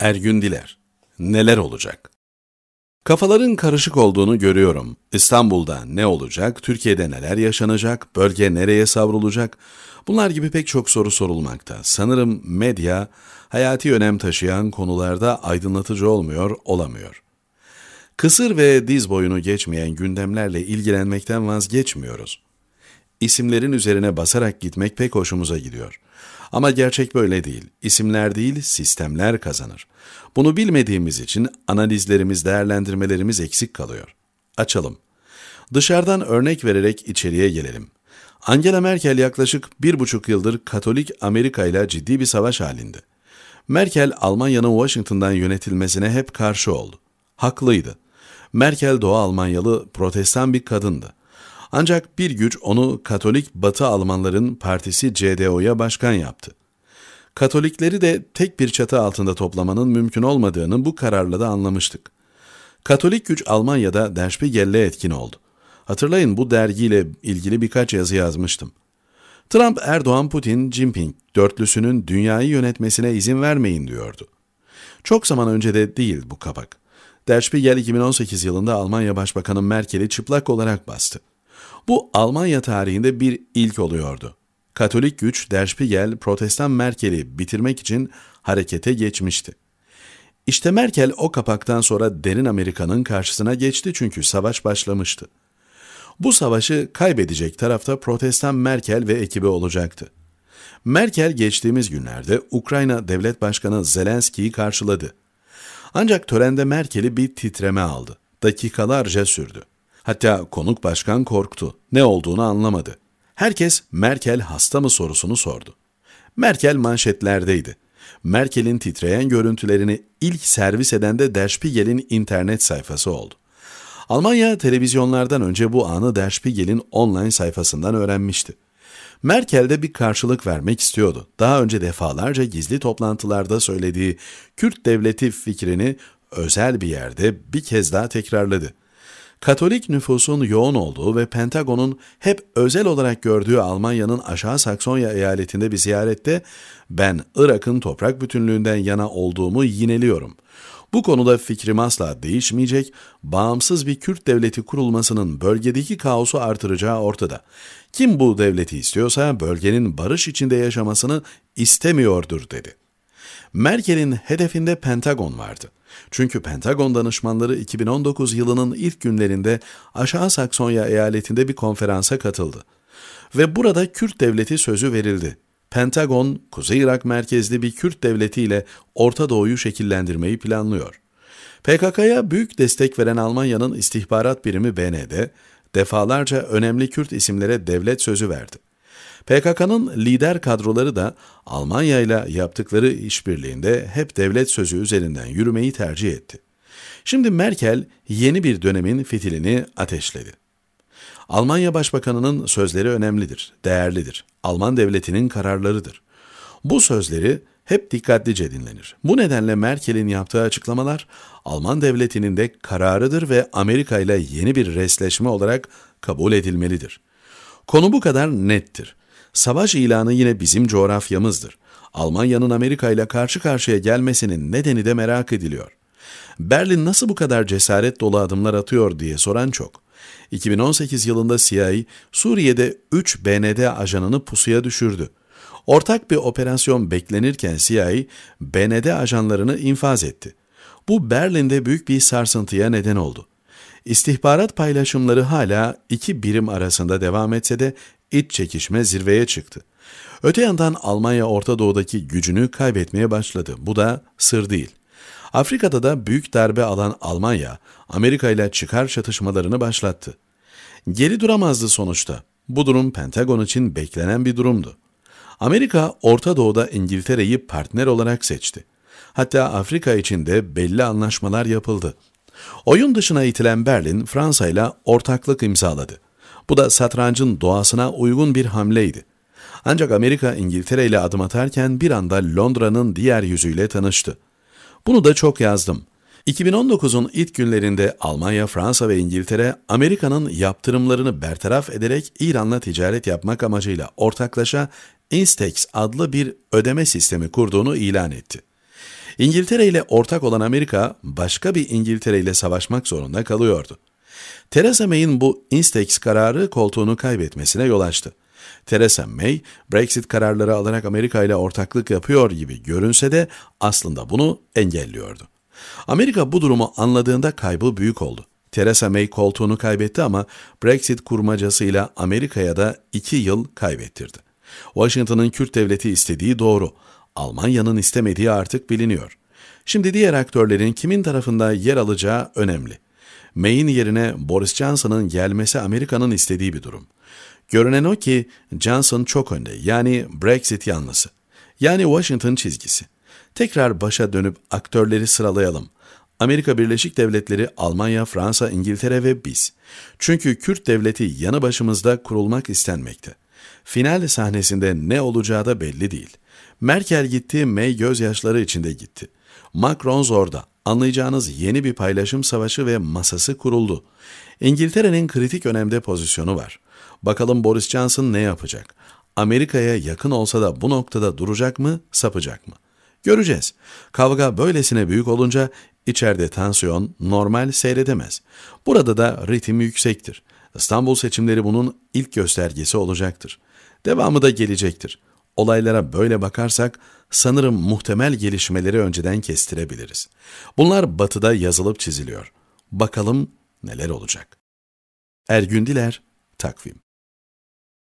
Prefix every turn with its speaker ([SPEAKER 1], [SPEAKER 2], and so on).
[SPEAKER 1] Ergün Diler. Neler olacak? Kafaların karışık olduğunu görüyorum. İstanbul'da ne olacak, Türkiye'de neler yaşanacak, bölge nereye savrulacak? Bunlar gibi pek çok soru sorulmakta. Sanırım medya hayati önem taşıyan konularda aydınlatıcı olmuyor, olamıyor. Kısır ve diz boyunu geçmeyen gündemlerle ilgilenmekten vazgeçmiyoruz. İsimlerin üzerine basarak gitmek pek hoşumuza gidiyor. Ama gerçek böyle değil. İsimler değil, sistemler kazanır. Bunu bilmediğimiz için analizlerimiz, değerlendirmelerimiz eksik kalıyor. Açalım. Dışarıdan örnek vererek içeriye gelelim. Angela Merkel yaklaşık bir buçuk yıldır Katolik Amerika ile ciddi bir savaş halinde. Merkel, Almanya'nın Washington'dan yönetilmesine hep karşı oldu. Haklıydı. Merkel Doğu Almanyalı protestan bir kadındı. Ancak bir güç onu Katolik Batı Almanların partisi CDO'ya başkan yaptı. Katolikleri de tek bir çatı altında toplamanın mümkün olmadığını bu kararla da anlamıştık. Katolik güç Almanya'da Der Spiegel'le etkin oldu. Hatırlayın bu dergiyle ilgili birkaç yazı yazmıştım. Trump, Erdoğan, Putin, Jinping dörtlüsünün dünyayı yönetmesine izin vermeyin diyordu. Çok zaman önce de değil bu kapak. Der Spiegel 2018 yılında Almanya Başbakanı Merkel'i çıplak olarak bastı. Bu Almanya tarihinde bir ilk oluyordu. Katolik güç Der Spiegel, Protestan Merkel'i bitirmek için harekete geçmişti. İşte Merkel o kapaktan sonra derin Amerika'nın karşısına geçti çünkü savaş başlamıştı. Bu savaşı kaybedecek tarafta Protestan Merkel ve ekibi olacaktı. Merkel geçtiğimiz günlerde Ukrayna Devlet Başkanı Zelenski'yi karşıladı. Ancak törende Merkel'i bir titreme aldı. Dakikalarca sürdü. Hatta konuk başkan korktu. Ne olduğunu anlamadı. Herkes Merkel hasta mı sorusunu sordu. Merkel manşetlerdeydi. Merkel'in titreyen görüntülerini ilk servis eden de Der Spiegel'in internet sayfası oldu. Almanya televizyonlardan önce bu anı Der Spiegel'in online sayfasından öğrenmişti. Merkel de bir karşılık vermek istiyordu. Daha önce defalarca gizli toplantılarda söylediği Kürt devleti fikrini özel bir yerde bir kez daha tekrarladı. Katolik nüfusun yoğun olduğu ve Pentagon'un hep özel olarak gördüğü Almanya'nın aşağı Saksonya eyaletinde bir ziyarette ben Irak'ın toprak bütünlüğünden yana olduğumu yineliyorum. Bu konuda fikrim asla değişmeyecek, bağımsız bir Kürt devleti kurulmasının bölgedeki kaosu artıracağı ortada. Kim bu devleti istiyorsa bölgenin barış içinde yaşamasını istemiyordur dedi. Merkel'in hedefinde Pentagon vardı. Çünkü Pentagon danışmanları 2019 yılının ilk günlerinde Aşağı Saksonya eyaletinde bir konferansa katıldı. Ve burada Kürt devleti sözü verildi. Pentagon, Kuzey Irak merkezli bir Kürt devletiyle Orta Doğu'yu şekillendirmeyi planlıyor. PKK'ya büyük destek veren Almanya'nın istihbarat birimi BND, defalarca önemli Kürt isimlere devlet sözü verdi. PKK'nın lider kadroları da Almanya ile yaptıkları işbirliğinde hep devlet sözü üzerinden yürümeyi tercih etti. Şimdi Merkel yeni bir dönemin fitilini ateşledi. Almanya Başbakanı'nın sözleri önemlidir, değerlidir. Alman devletinin kararlarıdır. Bu sözleri hep dikkatlice dinlenir. Bu nedenle Merkel'in yaptığı açıklamalar Alman devletinin de kararıdır ve Amerika ile yeni bir resleşme olarak kabul edilmelidir. Konu bu kadar nettir. Savaş ilanı yine bizim coğrafyamızdır. Almanya'nın Amerika ile karşı karşıya gelmesinin nedeni de merak ediliyor. Berlin nasıl bu kadar cesaret dolu adımlar atıyor diye soran çok. 2018 yılında CIA, Suriye'de 3 BND ajanını pusuya düşürdü. Ortak bir operasyon beklenirken CIA, BND ajanlarını infaz etti. Bu Berlin'de büyük bir sarsıntıya neden oldu. İstihbarat paylaşımları hala iki birim arasında devam etse de iç çekişme zirveye çıktı. Öte yandan Almanya Orta Doğu'daki gücünü kaybetmeye başladı. Bu da sır değil. Afrika'da da büyük darbe alan Almanya, Amerika ile çıkar çatışmalarını başlattı. Geri duramazdı sonuçta. Bu durum Pentagon için beklenen bir durumdu. Amerika, Orta Doğu'da İngiltere'yi partner olarak seçti. Hatta Afrika için de belli anlaşmalar yapıldı. Oyun dışına itilen Berlin, Fransa ile ortaklık imzaladı. Bu da satrancın doğasına uygun bir hamleydi. Ancak Amerika İngiltere ile adım atarken bir anda Londra'nın diğer yüzüyle tanıştı. Bunu da çok yazdım. 2019'un ilk günlerinde Almanya, Fransa ve İngiltere, Amerika'nın yaptırımlarını bertaraf ederek İran'la ticaret yapmak amacıyla ortaklaşa Instex adlı bir ödeme sistemi kurduğunu ilan etti. İngiltere ile ortak olan Amerika, başka bir İngiltere ile savaşmak zorunda kalıyordu. Theresa May'in bu Instex kararı koltuğunu kaybetmesine yol açtı. Theresa May, Brexit kararları alarak Amerika ile ortaklık yapıyor gibi görünse de aslında bunu engelliyordu. Amerika bu durumu anladığında kaybı büyük oldu. Theresa May koltuğunu kaybetti ama Brexit kurmacasıyla Amerika'ya da iki yıl kaybettirdi. Washington'ın Kürt devleti istediği doğru. Almanya'nın istemediği artık biliniyor. Şimdi diğer aktörlerin kimin tarafında yer alacağı önemli. May'in yerine Boris Johnson'ın gelmesi Amerika'nın istediği bir durum. Görünen o ki Johnson çok önde yani Brexit yanlısı. Yani Washington çizgisi. Tekrar başa dönüp aktörleri sıralayalım. Amerika Birleşik Devletleri, Almanya, Fransa, İngiltere ve biz. Çünkü Kürt devleti yanı başımızda kurulmak istenmekte. Final sahnesinde ne olacağı da belli değil. Merkel gitti, May gözyaşları içinde gitti. Macron zorda. Anlayacağınız yeni bir paylaşım savaşı ve masası kuruldu. İngiltere'nin kritik önemde pozisyonu var. Bakalım Boris Johnson ne yapacak? Amerika'ya yakın olsa da bu noktada duracak mı, sapacak mı? Göreceğiz. Kavga böylesine büyük olunca içeride tansiyon normal seyredemez. Burada da ritim yüksektir. İstanbul seçimleri bunun ilk göstergesi olacaktır. Devamı da gelecektir. Olaylara böyle bakarsak sanırım muhtemel gelişmeleri önceden kestirebiliriz. Bunlar batıda yazılıp çiziliyor. Bakalım neler olacak. Ergün Diler, Takvim